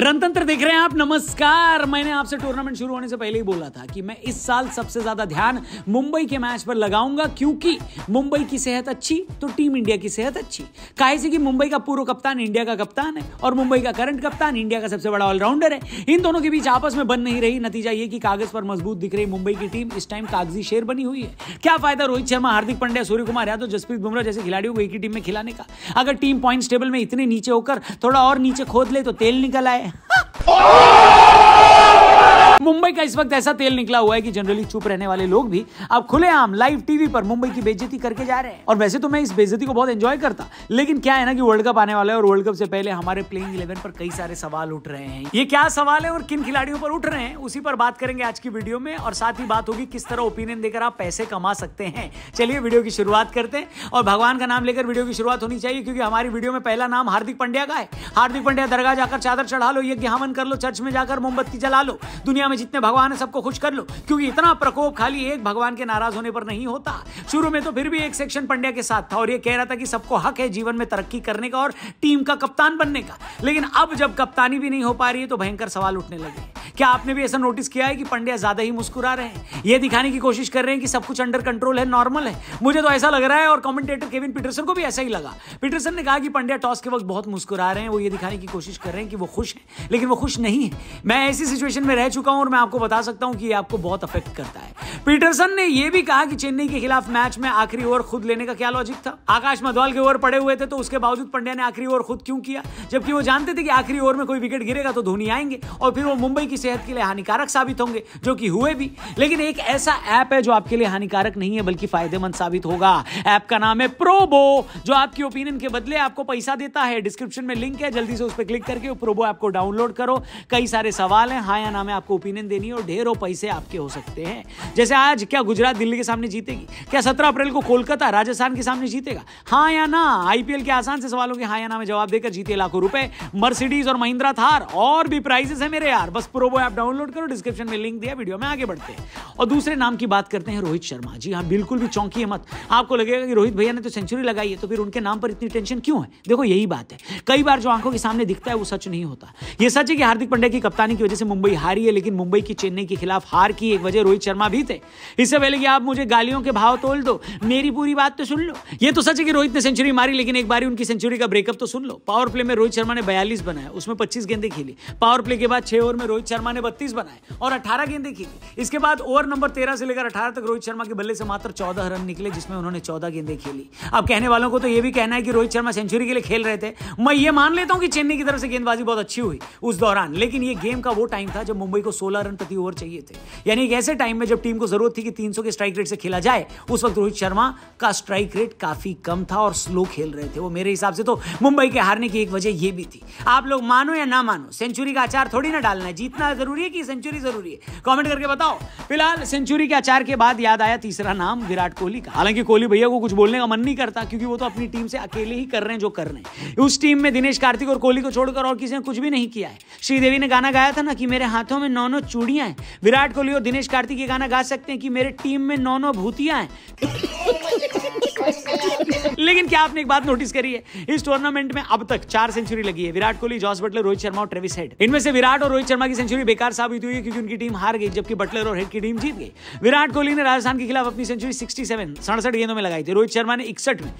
रणतंत्र देख रहे हैं आप नमस्कार मैंने आपसे टूर्नामेंट शुरू होने से पहले ही बोला था कि मैं इस साल सबसे ज्यादा ध्यान मुंबई के मैच पर लगाऊंगा क्योंकि मुंबई की सेहत अच्छी तो टीम इंडिया की सेहत अच्छी काहे से कि मुंबई का पूर्व कप्तान इंडिया का कप्तान है और मुंबई का करंट कप्तान इंडिया का सबसे बड़ा ऑलराउंडर है इन दोनों के बीच आपस में बन नहीं रही नतीजा ये कि कागज पर मजबूत दिख रही मुंबई की टीम इस टाइम कागजी शेर बनी हुई है क्या फायदा रोहित शर्मा हार्दिक पांड्या सूर्य कुमार यादव जसप्रीत बुमराह जैसे खिलाड़ियों को एक ही टीम में खिलाने का अगर टीम पॉइंट्स टेबल में इतने नीचे होकर थोड़ा और नीचे खोद ले तो तेल निकल आए é. मुंबई का इस वक्त ऐसा तेल निकला हुआ है कि जनरली चुप रहने वाले लोग भी अब खुलेआम लाइव टीवी पर मुंबई की बेजती करके जा रहे हैं और वैसे तो मैं इस बेजती को बहुत एंजॉय करता लेकिन क्या है ना कि वर्ल्ड कप आने वाला है और वर्ल्ड कप से पहले हमारे प्लेइंग इलेवन पर कई सारे सवाल उठ रहे हैं ये क्या सवाल है और किन खिलाड़ियों पर उठ रहे हैं उसी पर बात करेंगे आज की वीडियो में और साथ ही बात होगी किस तरह ओपिनियन देकर आप पैसे कमा सकते हैं चलिए वीडियो की शुरुआत करते हैं और भगवान का नाम लेकर वीडियो की शुरुआत होनी चाहिए क्योंकि हमारी वीडियो में पहला नाम हार्दिक पंड्या का है हार्दिक पंड्या दरगाह जाकर चादर चढ़ा लो यज्ञ हवन कर लो चर्च में जाकर मोमबत्ती जला लो दुनिया में जितने भगवान है सबको खुश कर लो क्योंकि इतना प्रकोप खाली एक भगवान के नाराज होने पर नहीं होता शुरू में तो फिर भी एक सेक्शन पंड्या के साथ था और ये कह रहा था कि सबको हक है जीवन में तरक्की करने का और टीम का कप्तान बनने का लेकिन अब जब कप्तानी भी नहीं हो पा रही है तो भयंकर सवाल उठने लगे क्या आपने भी ऐसा नोटिस किया है कि पंड्या ज्यादा ही मुस्कुरा रहे हैं ये दिखाने की कोशिश कर रहे हैं कि सब कुछ अंडर कंट्रोल है नॉर्मल है मुझे तो ऐसा लग रहा है और कमेंटेटर केविन पीटरसन को भी ऐसा ही लगा पीटरसन ने कहा कि पंड्या टॉस के वक्त बहुत मुस्कुरा रहे हैं वो ये दिखाने की कोशिश कर रहे हैं कि वो खुश है लेकिन वो खुश नहीं है मैं ऐसी सिचुएशन में रह चुका हूं और मैं आपको बता सकता हूं कि ये आपको बहुत अफेक्ट करता है पीटरसन ने यह भी कहा कि चेन्नई के खिलाफ मैच में आखिरी ओवर खुद लेने का क्या लॉजिक था आकाश मधवाल के ओवर पड़े हुए थे तो उसके बावजूद पंड्या ने आखिरी ओवर खुद क्यों किया जबकि वो जानते थे कि आखिरी ओवर में कोई विकेट गिरेगा तो धोनी आएंगे और फिर वो मुंबई की सेहत के लिए हानिकारक साबित होंगे जो कि हुए भी लेकिन एक ऐसा ऐप है जो आपके लिए हानिकारक नहीं है बल्कि फायदेमंद साबित होगा ऐप का नाम है प्रोबो जो आपकी ओपिनियन के बदले आपको पैसा देता है डिस्क्रिप्शन में लिंक है जल्दी से उस पर क्लिक करके प्रोबो ऐप को डाउनलोड करो कई सारे सवाल हैं हाँ या ना में आपको ओपिनियन देनी है और ढेरों पैसे आपके हो सकते हैं जैसे आज क्या गुजरात दिल्ली के सामने जीतेगी क्या सत्रह अप्रैल को कोलकाता राजस्थान के सामने जीतेगा हाँ या ना आईपीएल के आसान से सवालों के हाँ या ना में जवाब देकर जीते लाखों रुपए मर्सिडीज और महिंद्रा थार और भी प्राइजेस है मेरे यार बस प्रोबो ऐप डाउनलोड करो डिस्क्रिप्शन में लिंक दिया वीडियो में आगे बढ़ते हैं और दूसरे नाम की बात करते हैं रोहित शर्मा जी हाँ बिल्कुल भी चौंकी है मत आपको लगेगा कि रोहित भैया ने तो सेंचुरी लगाई है तो फिर उनके नाम पर इतनी टेंशन क्यों है देखो यही बात है कई बार जो आंखों के सामने दिखता है वो सच नहीं होता ये सच है कि हार्दिक पंड्या की कप्तानी की वजह से मुंबई हारी है लेकिन मुंबई की चेन्नई के खिलाफ हार की एक वजह रोहित शर्मा भी थे इससे पहले कि आप मुझे गालियों के भाव तोल दो मेरी पूरी बात तो सुन लो ये तो सच है कि रोहित ने सेंचुरी मारी लेकिन एक बार उनकी सेंचुरी का ब्रेकअप तो सुन लो पावर प्ले में रोहित शर्मा ने बयालीस बनाया उसमें पच्चीस गेंदे खेली पावर प्ले के बाद छह ओवर में रोहित शर्मा ने बत्तीस बनाए और अठारह गेंदे खेली इसके बाद ओवर नंबर तेरह से लेकर अठारह तक रोहित शर्मा के बल्ले से मात्र चौदह रन निकले जिसमें उन्होंने चौदह गेंदे खेली अब कहने वालों को तो यह भी कहना है कि रोहित शर्मा सेंचुरी के लिए खेल रहे थे मैं ये मान लेता हूं कि चेन्नई की तरफ से गेंदबाजी बहुत अच्छी हुई उस दौरान लेकिन ये गेम का वो टाइम था जब मुंबई को सोलह रन प्रति ओवर चाहिए थे यानी एक ऐसे टाइम में जब टीम को जरूरत थी कि 300 के स्ट्राइक रेट से खेला जाए उस वक्त रोहित शर्मा का स्ट्राइक रेट काफी कम था और स्लो खेल रहे थे वो मेरे हिसाब से तो मुंबई के हारने की एक वजह यह भी थी आप लोग मानो या ना मानो सेंचुरी का आचार थोड़ी ना डालना है जीतना जरूरी है कि सेंचुरी जरूरी है कॉमेंट करके बताओ फिलहाल सेंचुरी के आचार के बाद याद आया तीसरा नाम विराट कोहली का हालांकि कोहली भैया को कुछ बोलने का मन नहीं करता क्योंकि वो तो अपनी टीम से अकेले ही कर रहे हैं जो कर रहे हैं उस टीम में दिनेश कार्तिक और कोहली को छोड़कर और किसी ने कुछ भी नहीं किया है श्रीदेवी ने गाना गाया था ना कि मेरे हाथों में नौ नौ चूड़ियां हैं विराट कोहली और दिनेश कार्तिक ये गाना गा सकते सकते हैं कि मेरे टीम में नौ नौ भूतियां हैं oh लेकिन क्या आपने एक बात नोटिस करी है इस टूर्नामेंट में अब तक चार सेंचुरी लगी है विराट कोहली जॉस बटलर रोहित शर्मा और ट्रेविस हेड इनमें से विराट और रोहित शर्मा की सेंचुरी बेकार साबित हुई है क्योंकि उनकी टीम हार गई जबकि बटलर और हेड की टीम जीत गई विराट कोहली ने राजस्थान के खिलाफ अपनी सेंचुरी सिक्सटी सेवन सड़सठ गेंदों में लगाई थी रोहित शर्मा ने इकसठ में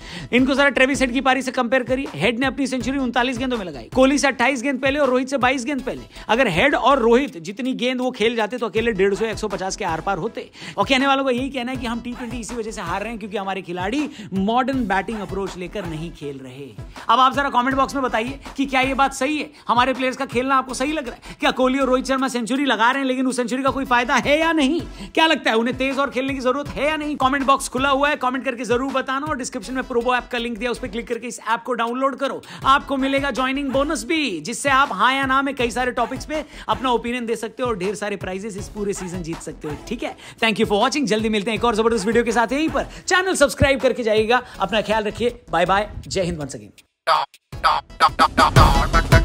इनको सारा ट्रेविस हेड की पारी से कंपेयर करी हेड ने अपनी सेंचुरी उनतालीस गेंदों में लगाई कोहली से अट्ठाईस गेंद पहले और रोहित से बाईस गेंद पहले अगर हेड और रोहित जितनी गेंद वो खेल जाते तो अकेले डेढ़ सौ एक सौ पचास के आर पार होते और कहने वालों का यही कहना है कि हम टी ट्वेंटी इसी वजह से हार रहे हैं क्योंकि हमारे खिलाड़ी खिलाड़ी मॉडर्न बैटिंग अप्रोच लेकर नहीं खेल रहे अब आप जरा कमेंट बॉक्स में बताइए कि क्या ये बात सही है हमारे प्लेयर्स का खेलना आपको सही लग रहा है क्या कोहली और रोहित शर्मा सेंचुरी लगा रहे हैं लेकिन उस सेंचुरी का कोई फायदा है या नहीं क्या लगता है उन्हें तेज और खेलने की जरूरत है या नहीं कॉमेंट बॉक्स खुला हुआ है कॉमेंट करके जरूर बताना और डिस्क्रिप्शन में प्रोबो ऐप का लिंक दिया उस पर क्लिक करके इस ऐप को डाउनलोड करो आपको मिलेगा ज्वाइनिंग बोनस भी जिससे आप हाँ या ना में कई सारे टॉपिक्स पे अपना ओपिनियन दे सकते हो और ढेर सारे प्राइजेस इस पूरे सीजन जीत सकते हो ठीक है थैंक यू फॉर वॉचिंग जल्दी मिलते हैं एक और जबरदस्त वीडियो के साथ यहीं पर चैनल सब्सक्राइब सब्सक्राइब करके जाइएगा अपना ख्याल रखिए बाय बाय जय हिंद वंस अगेन